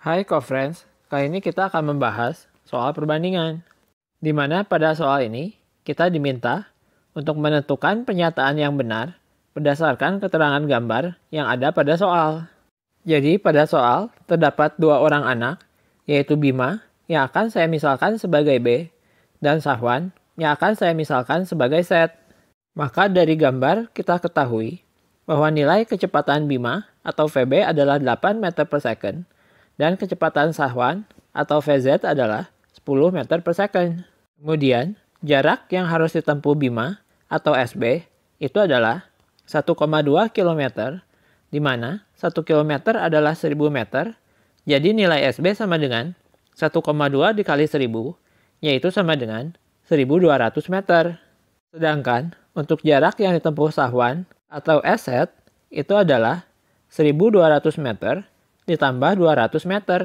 Hai co-friends, kali ini kita akan membahas soal perbandingan. Di mana pada soal ini kita diminta untuk menentukan pernyataan yang benar berdasarkan keterangan gambar yang ada pada soal. Jadi pada soal terdapat dua orang anak, yaitu Bima yang akan saya misalkan sebagai B dan Sahwan yang akan saya misalkan sebagai Z. Maka dari gambar kita ketahui bahwa nilai kecepatan Bima atau VB adalah 8 meter per second dan kecepatan sahwan atau VZ adalah 10 meter per second. Kemudian, jarak yang harus ditempuh Bima atau SB itu adalah 1,2 km, di mana 1 km adalah 1000 meter, jadi nilai SB sama dengan 1,2 dikali 1000, yaitu sama dengan 1200 meter. Sedangkan untuk jarak yang ditempuh sahwan atau SZ itu adalah 1200 meter ditambah 200 meter.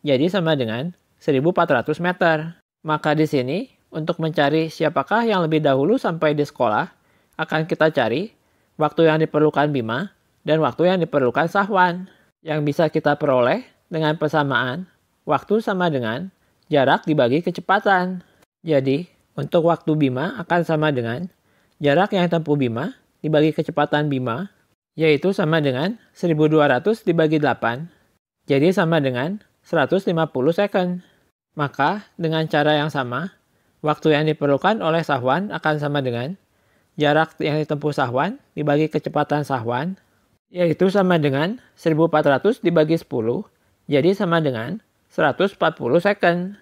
Jadi sama dengan 1400 meter. Maka di sini, untuk mencari siapakah yang lebih dahulu sampai di sekolah, akan kita cari waktu yang diperlukan Bima dan waktu yang diperlukan Sahwan. Yang bisa kita peroleh dengan persamaan, waktu sama dengan jarak dibagi kecepatan. Jadi, untuk waktu Bima akan sama dengan jarak yang tempuh Bima dibagi kecepatan Bima, yaitu sama dengan 1200 dibagi 8 jadi sama dengan 150 second. Maka dengan cara yang sama, waktu yang diperlukan oleh sahwan akan sama dengan jarak yang ditempuh sahwan dibagi kecepatan sahwan, yaitu sama dengan 1400 dibagi 10, jadi sama dengan 140 second.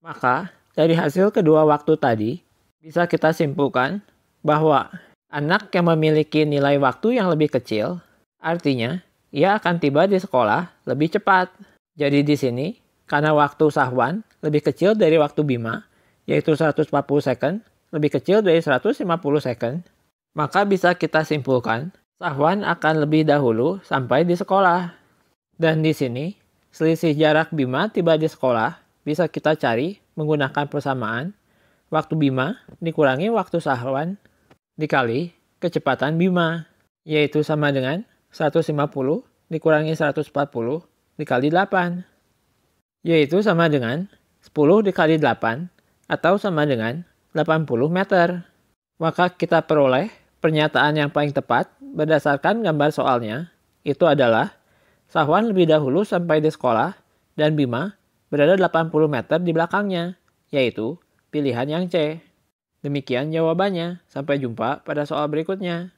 Maka dari hasil kedua waktu tadi, bisa kita simpulkan bahwa anak yang memiliki nilai waktu yang lebih kecil, artinya ia akan tiba di sekolah lebih cepat. Jadi di sini, karena waktu sahwan lebih kecil dari waktu bima, yaitu 140 second, lebih kecil dari 150 second, maka bisa kita simpulkan sahwan akan lebih dahulu sampai di sekolah. Dan di sini, selisih jarak bima tiba di sekolah bisa kita cari menggunakan persamaan waktu bima dikurangi waktu sahwan dikali kecepatan bima, yaitu sama dengan 150 dikurangi 140 dikali 8, yaitu sama dengan 10 dikali 8 atau sama dengan 80 meter. Maka kita peroleh pernyataan yang paling tepat berdasarkan gambar soalnya, itu adalah Sahwan lebih dahulu sampai di sekolah dan Bima berada 80 meter di belakangnya, yaitu pilihan yang C. Demikian jawabannya, sampai jumpa pada soal berikutnya.